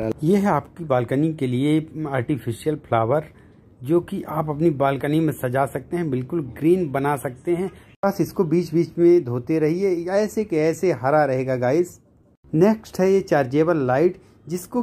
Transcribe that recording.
ये है आपकी बालकनी के लिए आर्टिफिशियल फ्लावर जो कि आप अपनी बालकनी में सजा सकते हैं बिल्कुल ग्रीन बना सकते हैं बस इसको बीच बीच में धोते रहिए ऐसे के ऐसे हरा रहेगा गाइस नेक्स्ट है ये चार्जेबल लाइट जिसको